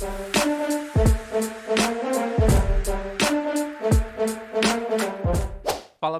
Bye.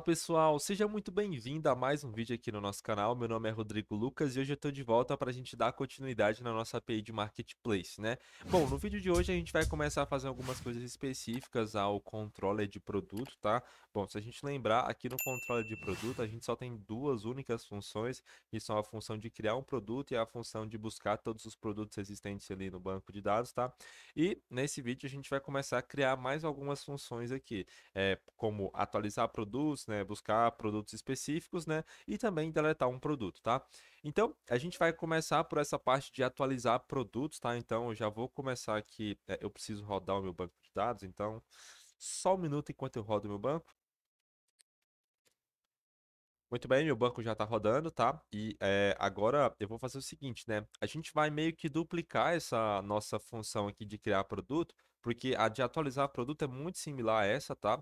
Fala pessoal, seja muito bem-vindo a mais um vídeo aqui no nosso canal. Meu nome é Rodrigo Lucas e hoje eu estou de volta para a gente dar continuidade na nossa API de Marketplace, né? Bom, no vídeo de hoje a gente vai começar a fazer algumas coisas específicas ao controle de produto, tá? Bom, se a gente lembrar, aqui no controle de produto a gente só tem duas únicas funções, que são a função de criar um produto e a função de buscar todos os produtos existentes ali no banco de dados, tá? E nesse vídeo a gente vai começar a criar mais algumas funções aqui, é, como atualizar produtos, né? Buscar produtos específicos, né? E também deletar um produto, tá? Então, a gente vai começar por essa parte de atualizar produtos, tá? Então, eu já vou começar aqui. É, eu preciso rodar o meu banco de dados, então, só um minuto enquanto eu rodo o meu banco. Muito bem, meu banco já está rodando, tá? E é, agora eu vou fazer o seguinte, né? A gente vai meio que duplicar essa nossa função aqui de criar produto, porque a de atualizar produto é muito similar a essa, tá?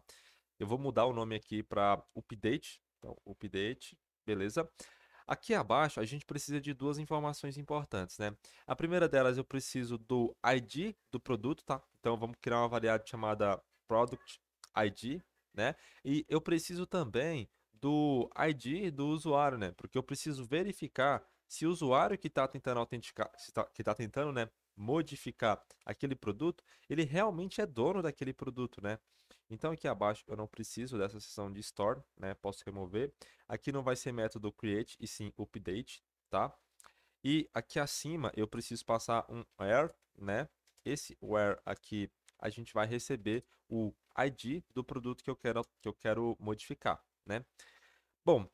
Eu vou mudar o nome aqui para update. Então, update, beleza? Aqui abaixo, a gente precisa de duas informações importantes, né? A primeira delas, eu preciso do ID do produto, tá? Então, vamos criar uma variável chamada product ID, né? E eu preciso também do ID do usuário, né? Porque eu preciso verificar se o usuário que está tentando autenticar, tá, que está tentando, né, modificar aquele produto, ele realmente é dono daquele produto, né? Então aqui abaixo eu não preciso dessa seção de store, né? Posso remover. Aqui não vai ser método create e sim update, tá? E aqui acima eu preciso passar um where, né? Esse where aqui a gente vai receber o ID do produto que eu quero, que eu quero modificar, né? Bom,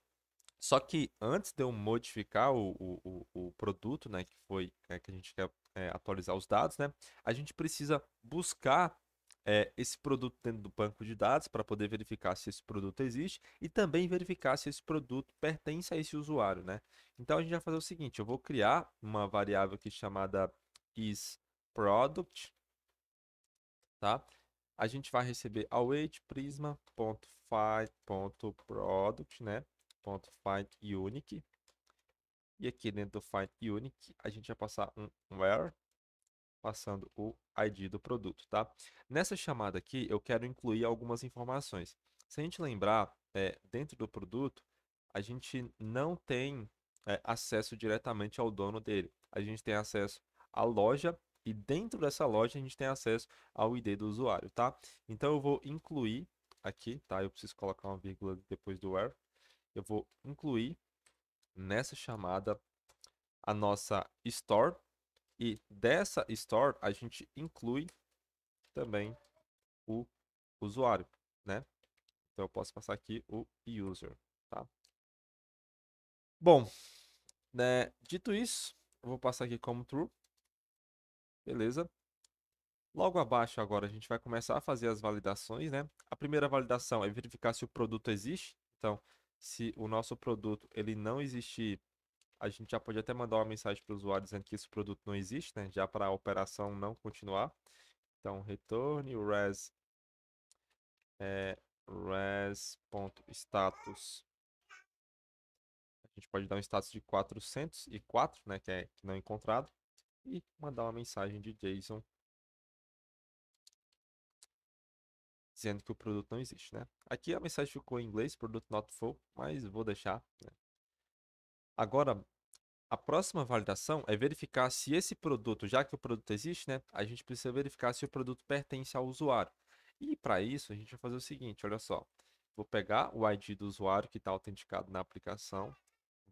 só que antes de eu modificar o, o, o produto, né, que foi é, que a gente quer é, atualizar os dados, né, a gente precisa buscar é, esse produto dentro do banco de dados para poder verificar se esse produto existe e também verificar se esse produto pertence a esse usuário, né? Então a gente vai fazer o seguinte, eu vou criar uma variável aqui chamada isProduct, tá? A gente vai receber await né? Ponto E aqui dentro do find.unique a gente vai passar um where passando o ID do produto, tá? Nessa chamada aqui, eu quero incluir algumas informações. Se a gente lembrar, é, dentro do produto, a gente não tem é, acesso diretamente ao dono dele. A gente tem acesso à loja e dentro dessa loja a gente tem acesso ao ID do usuário, tá? Então eu vou incluir aqui, tá? Eu preciso colocar uma vírgula depois do where. Eu vou incluir nessa chamada a nossa store, e dessa store a gente inclui também o usuário, né? Então eu posso passar aqui o user, tá? Bom, né, dito isso, eu vou passar aqui como true. Beleza. Logo abaixo agora a gente vai começar a fazer as validações, né? A primeira validação é verificar se o produto existe. Então, se o nosso produto ele não existir, a gente já pode até mandar uma mensagem para o usuário dizendo que esse produto não existe, né? Já para a operação não continuar. Então, retorne o res é, res.status. A gente pode dar um status de 404, né, que é não é encontrado, e mandar uma mensagem de JSON dizendo que o produto não existe, né? Aqui a mensagem ficou em inglês, produto not full, mas vou deixar, né? Agora, a próxima validação é verificar se esse produto, já que o produto existe, né? A gente precisa verificar se o produto pertence ao usuário. E para isso, a gente vai fazer o seguinte, olha só. Vou pegar o ID do usuário que está autenticado na aplicação.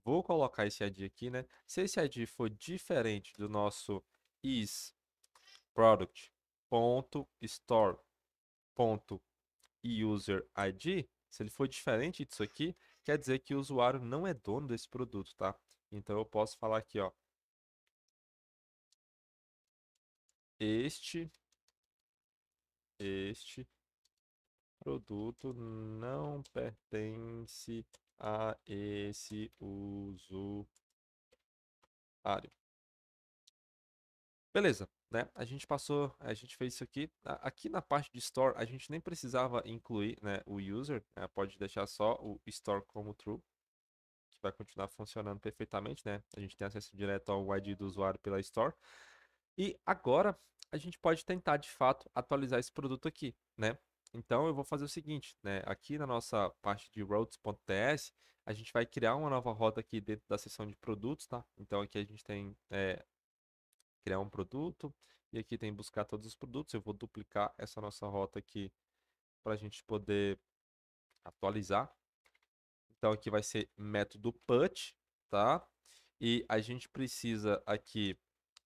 Vou colocar esse ID aqui, né? Se esse ID for diferente do nosso isProduct.store.userId, se ele for diferente disso aqui, quer dizer que o usuário não é dono desse produto, tá? Então eu posso falar aqui, ó. Este, este produto não pertence a esse usuário. Beleza né? A gente passou, a gente fez isso aqui. Aqui na parte de store, a gente nem precisava incluir né, o user, né? pode deixar só o store como true, que vai continuar funcionando perfeitamente, né? A gente tem acesso direto ao ID do usuário pela store. E agora a gente pode tentar de fato atualizar esse produto aqui, né? Então eu vou fazer o seguinte, né? Aqui na nossa parte de roads.ts, a gente vai criar uma nova rota aqui dentro da seção de produtos, tá? Então aqui a gente tem é, criar um produto. E aqui tem buscar todos os produtos. Eu vou duplicar essa nossa rota aqui para a gente poder atualizar. Então aqui vai ser método put, tá? E a gente precisa aqui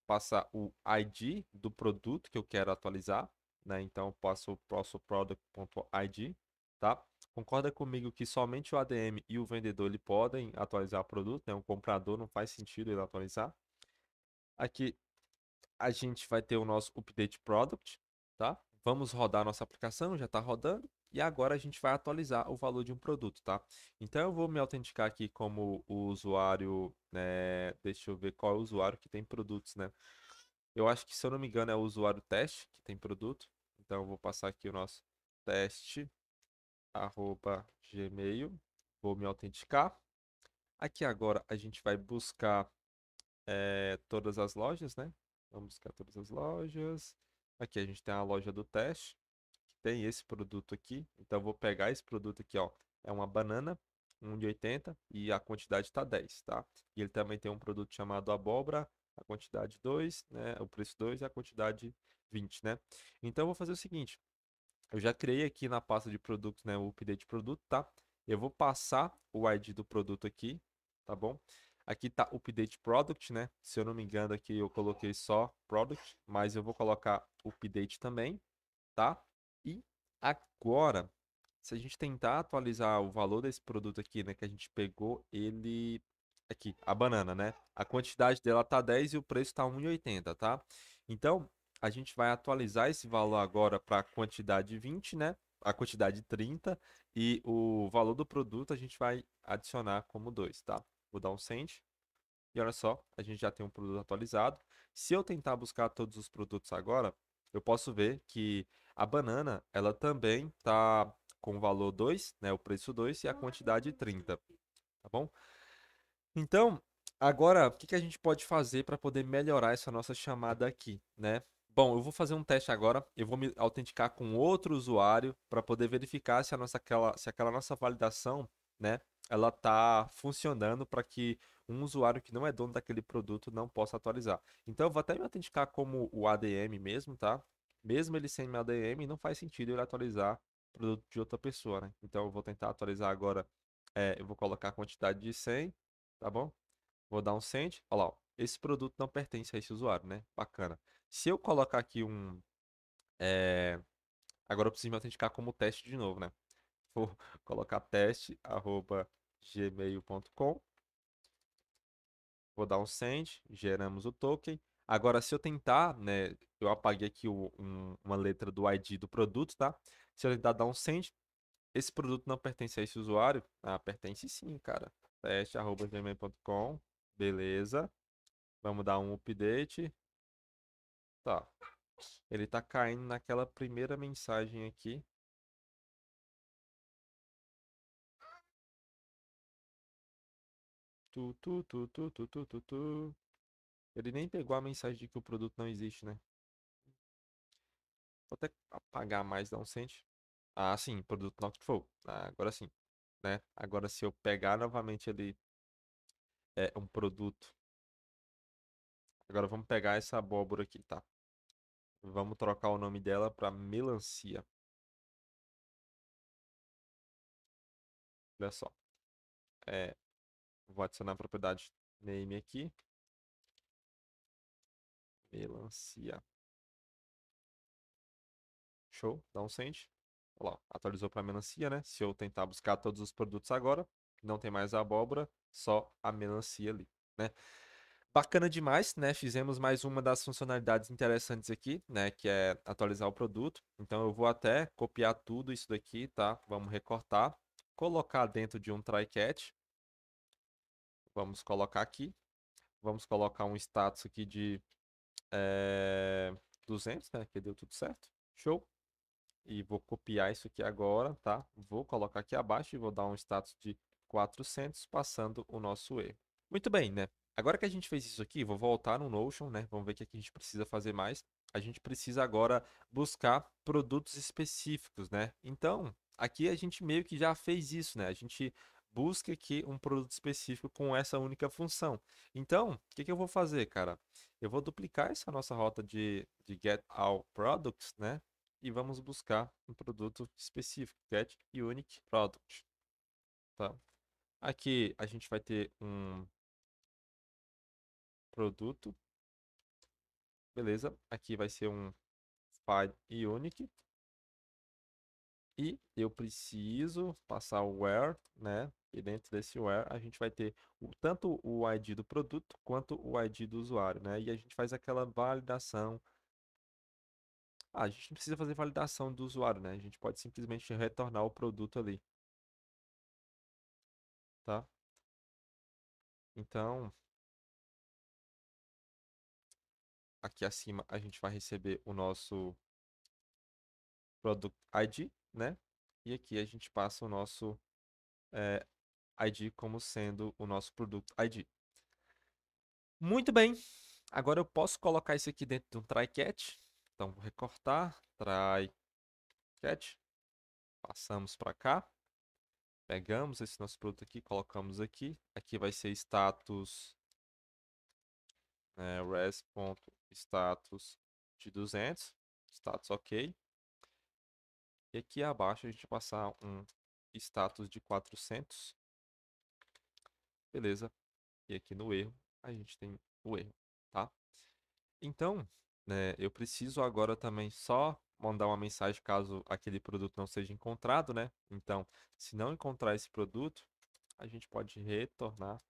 passar o ID do produto que eu quero atualizar, né? Então eu passo o próximo product.id, tá? Concorda comigo que somente o ADM e o vendedor ele podem atualizar o produto, né? O comprador não faz sentido ele atualizar. Aqui a gente vai ter o nosso update product, tá? Vamos rodar nossa aplicação, já está rodando. E agora a gente vai atualizar o valor de um produto, tá? Então eu vou me autenticar aqui como o usuário, né? Deixa eu ver qual é o usuário que tem produtos, né? Eu acho que, se eu não me engano, é o usuário teste que tem produto. Então eu vou passar aqui o nosso teste, arroba gmail. Vou me autenticar. Aqui agora a gente vai buscar é, todas as lojas, né? Vamos buscar todas as lojas. Aqui a gente tem a loja do teste, que tem esse produto aqui. Então eu vou pegar esse produto aqui, ó. É uma banana, 1,80 e a quantidade tá 10, tá? E ele também tem um produto chamado abóbora, a quantidade 2, né? O preço 2 e a quantidade 20, né? Então eu vou fazer o seguinte, eu já criei aqui na pasta de produtos, né, o update de produto, tá? Eu vou passar o ID do produto aqui, tá bom? Aqui tá update product, né? Se eu não me engano, aqui eu coloquei só product, mas eu vou colocar update também, tá? E agora, se a gente tentar atualizar o valor desse produto aqui, né, que a gente pegou, ele aqui, a banana, né? A quantidade dela tá 10 e o preço tá 1,80, tá? Então, a gente vai atualizar esse valor agora para a quantidade 20, né? A quantidade 30 e o valor do produto a gente vai adicionar como 2, tá? Vou tipo, dar um send. E olha só, a gente já tem um produto atualizado. Se eu tentar buscar todos os produtos agora, eu posso ver que a banana, ela também tá com o valor 2, né, o preço 2 e a quantidade 30, tá bom? Então, agora, o que, que a gente pode fazer para poder melhorar essa nossa chamada aqui, né? Bom, eu vou fazer um teste agora, eu vou me autenticar com outro usuário para poder verificar se, a nossa, aquela, se aquela nossa validação, né, ela está funcionando para que um usuário que não é dono daquele produto não possa atualizar. Então eu vou até me autenticar como o ADM mesmo, tá? Mesmo ele sem meu ADM, não faz sentido ele atualizar produto de outra pessoa, né? Então eu vou tentar atualizar agora. É, eu vou colocar a quantidade de 100, tá bom? Vou dar um send. Olha lá, ó. esse produto não pertence a esse usuário, né? Bacana. Se eu colocar aqui um... É... Agora eu preciso me autenticar como teste de novo, né? for colocar teste, arroba gmail.com. Vou dar um send, geramos o token. Agora, se eu tentar, né, eu apaguei aqui o, um, uma letra do ID do produto, tá? Se eu tentar dar um send, esse produto não pertence a esse usuário? Ah, pertence sim, cara. Teste, arroba gmail.com, beleza. Vamos dar um update. Tá. Ele tá caindo naquela primeira mensagem aqui. Tu, tu, tu, tu, tu, tu, tu, tu. Ele nem pegou a mensagem de que o produto não existe, né? Vou até apagar mais, dar um cente Ah, sim, produto Noctful. Ah, agora sim. Né? Agora se eu pegar novamente ele é um produto. Agora vamos pegar essa abóbora aqui, tá? Vamos trocar o nome dela para melancia. Olha só. É, Vou adicionar a propriedade name aqui. Melancia. Show, dá um send. Olha lá, atualizou para melancia, né? Se eu tentar buscar todos os produtos agora, não tem mais a abóbora, só a melancia ali, né? Bacana demais, né? Fizemos mais uma das funcionalidades interessantes aqui, né? Que é atualizar o produto. Então eu vou até copiar tudo isso daqui, tá? Vamos recortar, colocar dentro de um try catch Vamos colocar aqui. Vamos colocar um status aqui de é, eh, 200, né? Que deu tudo certo. Show. E vou copiar isso aqui agora, tá? Vou colocar aqui abaixo e vou dar um status de 400, passando o nosso e Muito bem, né? Agora que a gente fez isso aqui, vou voltar no Notion, né? Vamos ver o é que a gente precisa fazer mais. A gente precisa agora buscar produtos específicos, né? Então, aqui a gente meio que já fez isso, né? A gente busque aqui um produto específico com essa única função. Então, o que, que, eu vou fazer, cara? Eu vou duplicar essa nossa rota de, de get all products, né? E vamos buscar um produto específico, get unique product. Tá? Aqui a gente vai ter um produto. Beleza? Aqui vai ser um file unique e eu preciso passar o where, né? E dentro desse where a gente vai ter o, tanto o ID do produto quanto o ID do usuário, né? E a gente faz aquela validação. Ah, a gente não precisa fazer validação do usuário, né? A gente pode simplesmente retornar o produto ali. Tá? Então, aqui acima a gente vai receber o nosso product ID, né? E aqui a gente passa o nosso é, eh, ID como sendo o nosso produto ID. Muito bem, agora eu posso colocar isso aqui dentro de um try catch. Então, vou recortar, try catch, passamos para cá, pegamos esse nosso produto aqui, colocamos aqui. Aqui vai ser status, né, res.status de 200, status ok. E aqui abaixo a gente passar um status de 400. Beleza. E aqui no erro a gente tem o erro, tá? Então, né, eu preciso agora também só mandar uma mensagem caso aquele produto não seja encontrado, né? Então, se não encontrar esse produto, a gente pode retornar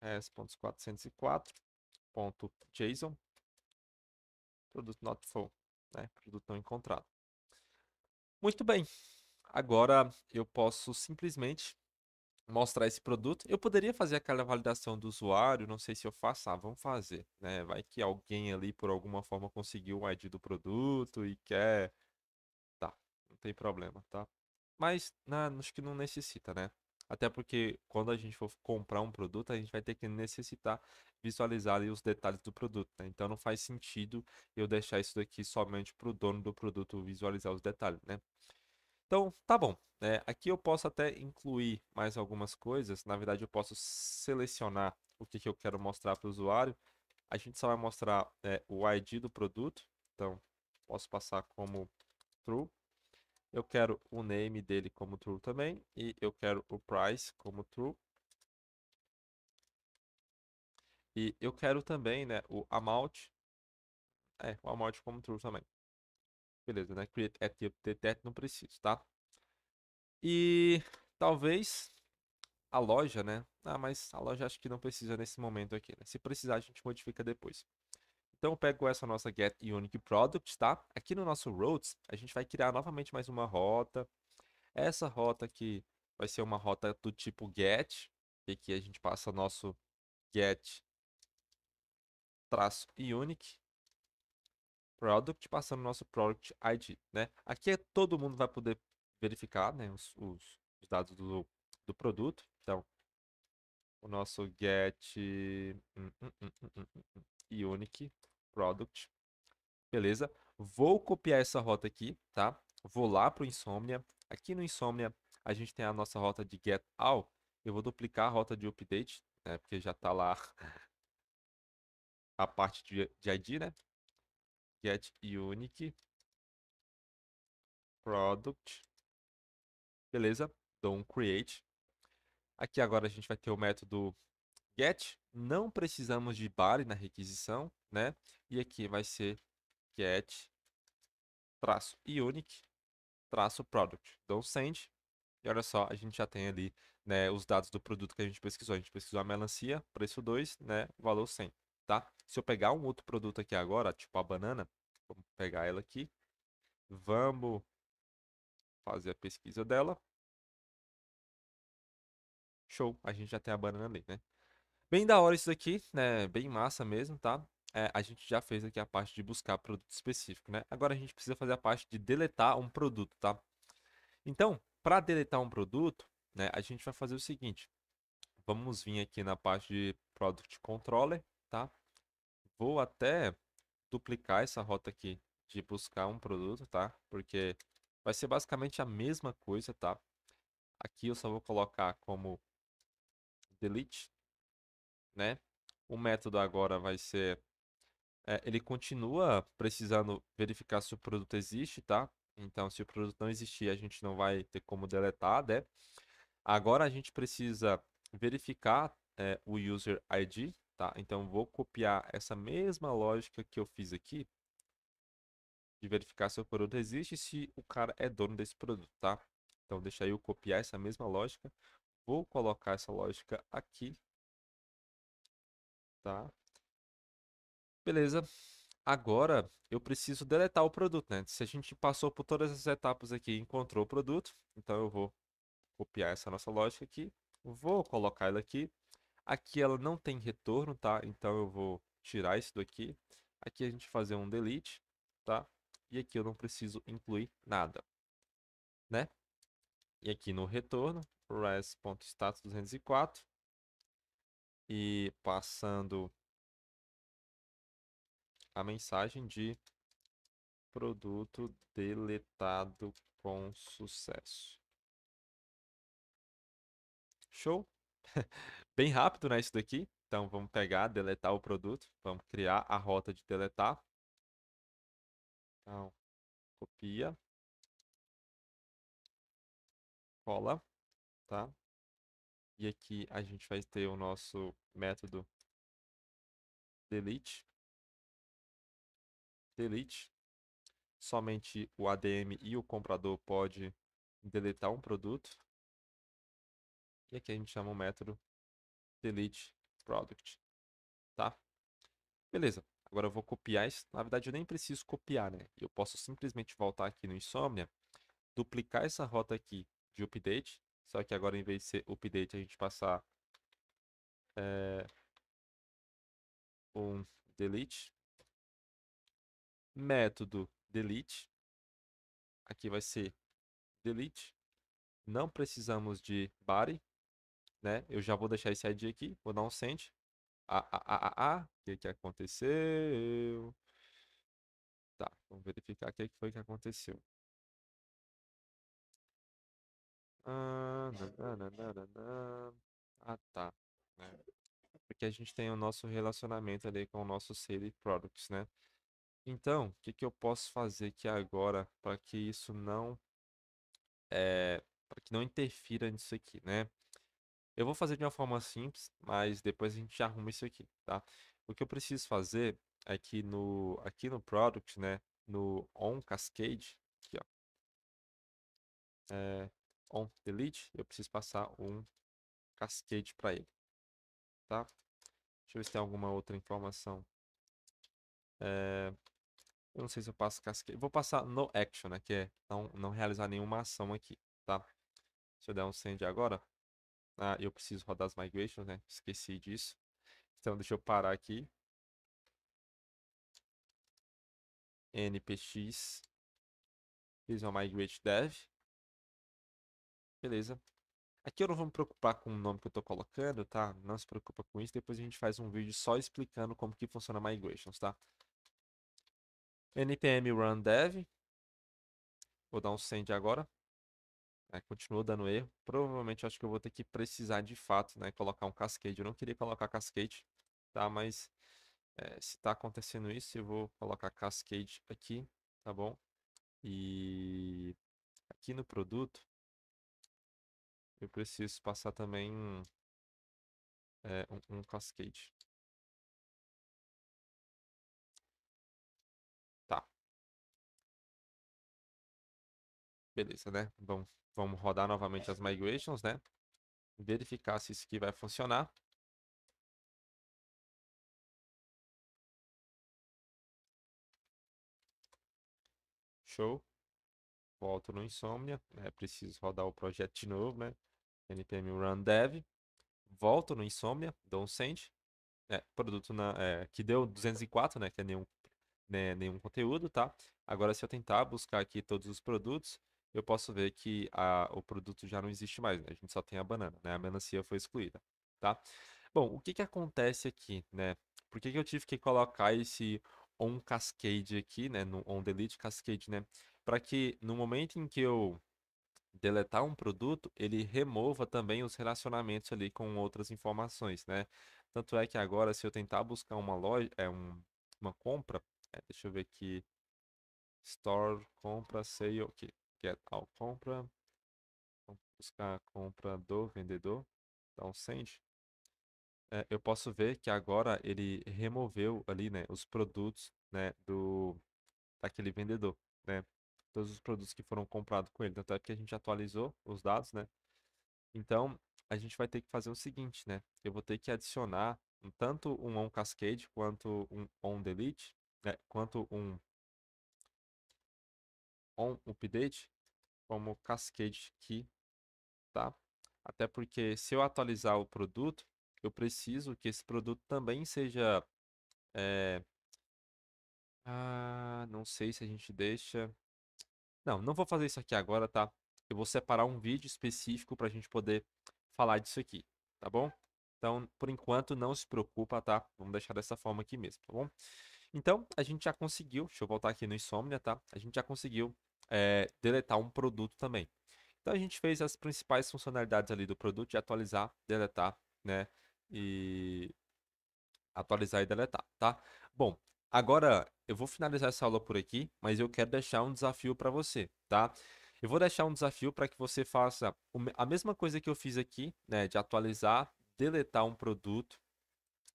s.404.json produto not found, né? Produto não encontrado. Muito bem. Agora eu posso simplesmente mostrar esse produto. Eu poderia fazer aquela validação do usuário, não sei se eu faço. Ah, vamos fazer, né? Vai que alguém ali por alguma forma conseguiu o ID do produto e quer tá, não tem problema, tá? Mas na, acho que não necessita, né? Até porque quando a gente for comprar um produto, a gente vai ter que necessitar visualizar ali os detalhes do produto. Né? Então não faz sentido eu deixar isso daqui somente para o dono do produto visualizar os detalhes, né? Então, tá bom. É, aqui eu posso até incluir mais algumas coisas. Na verdade, eu posso selecionar o que, que eu quero mostrar para o usuário. A gente só vai mostrar é, o ID do produto. Então, posso passar como true. Eu quero o name dele como true também. E eu quero o price como true. E eu quero também, né, o amount. É, o amount como true também. Beleza, né? Create tipo é, detect não preciso, tá? E talvez a loja, né? Ah, mas a loja acho que não precisa nesse momento aqui, né? Se precisar, a gente modifica depois. Então eu pego essa nossa get unique product, tá? Aqui no nosso roads, a gente vai criar novamente mais uma rota. Essa rota aqui vai ser uma rota do tipo get, e aqui a gente passa nosso get traço unique product, passando nosso product ID, né? Aqui é, todo mundo vai poder verificar né, os, os, os dados do, do produto. Então, o nosso get unique hum, hum, hum, product. Beleza? Vou copiar essa rota aqui, tá? Vou lá para o Insomnia. Aqui no Insomnia, a gente tem a nossa rota de get all. Eu vou duplicar a rota de update, né? Porque já está lá a parte de, de ID, né? Get unique product. Beleza? Dou um create. Aqui agora a gente vai ter o método get. Não precisamos de body na requisição, né? E aqui vai ser get traço unique traço product. Dou um send. E olha só, a gente já tem ali né, os dados do produto que a gente pesquisou. A gente pesquisou a melancia, preço 2, né, valor 100, tá? Se eu pegar um outro produto aqui agora, tipo a banana, vamos pegar ela aqui. Vamos fazer a pesquisa dela. Show, a gente já tem a banana ali, né? Bem da hora isso daqui, né? Bem massa mesmo, tá? É, a gente já fez aqui a parte de buscar produto específico, né? Agora a gente precisa fazer a parte de deletar um produto, tá? Então, para deletar um produto, né, a gente vai fazer o seguinte. Vamos vir aqui na parte de Product Controller, tá? Vou até duplicar essa rota aqui de buscar um produto, tá? Porque vai ser basicamente a mesma coisa, tá? Aqui eu só vou colocar como delete, né? O método agora vai ser... É, ele continua precisando verificar se o produto existe, tá? Então, se o produto não existir, a gente não vai ter como deletar, né? Agora a gente precisa verificar é, o user ID, Tá? Então, vou copiar essa mesma lógica que eu fiz aqui de verificar se o produto existe se o cara é dono desse produto, tá? Então, deixa eu copiar essa mesma lógica. Vou colocar essa lógica aqui, tá? Beleza. Agora, eu preciso deletar o produto, né? Se a gente passou por todas essas etapas aqui e encontrou o produto, então eu vou copiar essa nossa lógica aqui. Vou colocar ela aqui Aqui ela não tem retorno, tá? Então eu vou tirar isso daqui. Aqui a gente fazer um delete, tá? E aqui eu não preciso incluir nada, né? E aqui no retorno, res.status204. E passando a mensagem de produto deletado com sucesso. Show? bem rápido, né, isso daqui. Então vamos pegar, deletar o produto, vamos criar a rota de deletar. Então, copia. Cola, tá? E aqui a gente vai ter o nosso método delete. Delete. Somente o ADM e o comprador pode deletar um produto. E aqui a gente chama o método delete product, tá? Beleza, agora eu vou copiar isso. Na verdade, eu nem preciso copiar, né? Eu posso simplesmente voltar aqui no Insomnia, duplicar essa rota aqui de update, só que agora em vez de ser update, a gente passar é, um delete, método delete, aqui vai ser delete, não precisamos de body, né? Eu já vou deixar esse ID aqui, vou dar um send. Ah, ah, ah, ah, ah. o que que aconteceu? Tá, vamos verificar o que foi que aconteceu. Ah, nananana. ah tá. É. Porque a gente tem o nosso relacionamento ali com o nosso sale products, né? Então, o que, que eu posso fazer aqui agora para que isso não é, eh, para que não interfira nisso aqui, né? Eu vou fazer de uma forma simples, mas depois a gente arruma isso aqui, tá? O que eu preciso fazer é que no, aqui no product, né, no on cascade, aqui, ó, é, on delete, eu preciso passar um cascade para ele, tá? Deixa eu ver se tem alguma outra informação. É, eu não sei se eu passo cascade. Vou passar no action, né, que é não, não realizar nenhuma ação aqui, tá? Se eu der um send agora. Ah, eu preciso rodar as migrations, né? Esqueci disso. Então, deixa eu parar aqui. npx fiz uma migrate dev. Beleza. Aqui eu não vou me preocupar com o nome que eu estou colocando, tá? Não se preocupa com isso. Depois a gente faz um vídeo só explicando como que funciona migrations, tá? npm run dev. Vou dar um send agora continua né, Continuou dando erro. Provavelmente acho que eu vou ter que precisar de fato, né? Colocar um cascade. Eu não queria colocar cascade, tá? Mas é, se tá acontecendo isso, eu vou colocar cascade aqui, tá bom? E aqui no produto, eu preciso passar também é, um, um cascade. Beleza, né? Vamos, vamos rodar novamente as migrations, né? Verificar se isso aqui vai funcionar. Show. Volto no Insomnia. é Preciso rodar o projeto de novo, né? npm run dev. Volto no Insomnia, dou um send. É, produto na, é, que deu 204, né? Que é nenhum, né, nenhum conteúdo, tá? Agora, se eu tentar buscar aqui todos os produtos, eu posso ver que a, o produto já não existe mais, né? A gente só tem a banana, né? A uhum. melancia foi excluída, tá? Bom, o que que acontece aqui, né? Por que que eu tive que colocar esse on cascade aqui, né? No on delete cascade, né? Para que no momento em que eu deletar um produto, ele remova também os relacionamentos ali com outras informações, né? Tanto é que agora, se eu tentar buscar uma loja, é um, uma compra, é, deixa eu ver aqui, store, compra, sale, ok get é all compra. Vamos buscar a compra do vendedor. um send. É, eu posso ver que agora ele removeu ali, né, os produtos, né, do daquele vendedor, né? Todos os produtos que foram comprados com ele. Tanto é que a gente atualizou os dados, né? Então, a gente vai ter que fazer o seguinte, né? Eu vou ter que adicionar tanto um on cascade quanto um on delete, né? quanto um on update como cascade key, tá? Até porque se eu atualizar o produto, eu preciso que esse produto também seja é... ah, não sei se a gente deixa não, não vou fazer isso aqui agora, tá? Eu vou separar um vídeo específico para a gente poder falar disso aqui, tá bom? Então, por enquanto, não se preocupa, tá? Vamos deixar dessa forma aqui mesmo, tá bom? Então, a gente já conseguiu, deixa eu voltar aqui no Insomnia, tá? A gente já conseguiu é, deletar um produto também. Então, a gente fez as principais funcionalidades ali do produto de atualizar, deletar, né? E atualizar e deletar, tá? Bom, agora eu vou finalizar essa aula por aqui, mas eu quero deixar um desafio para você, tá? Eu vou deixar um desafio para que você faça a mesma coisa que eu fiz aqui, né? De atualizar, deletar um produto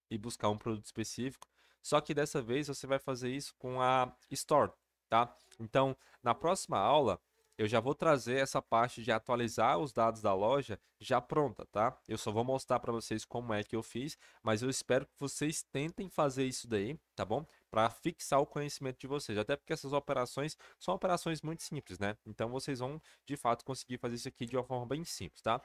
e buscar um produto específico. Só que dessa vez você vai fazer isso com a Store, tá? Então, na próxima aula, eu já vou trazer essa parte de atualizar os dados da loja já pronta, tá? Eu só vou mostrar para vocês como é que eu fiz, mas eu espero que vocês tentem fazer isso daí, tá bom? Para fixar o conhecimento de vocês, até porque essas operações são operações muito simples, né? Então vocês vão, de fato, conseguir fazer isso aqui de uma forma bem simples, tá?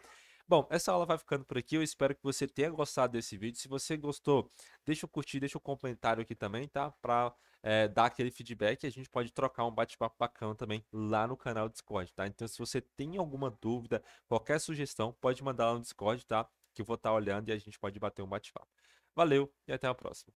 Bom, essa aula vai ficando por aqui. Eu espero que você tenha gostado desse vídeo. Se você gostou, deixa o curtir, deixa o comentário aqui também, tá? Pra é, dar aquele feedback. A gente pode trocar um bate-papo bacana também lá no canal Discord, tá? Então, se você tem alguma dúvida, qualquer sugestão, pode mandar lá no Discord, tá? Que eu vou estar tá olhando e a gente pode bater um bate-papo. Valeu e até a próxima.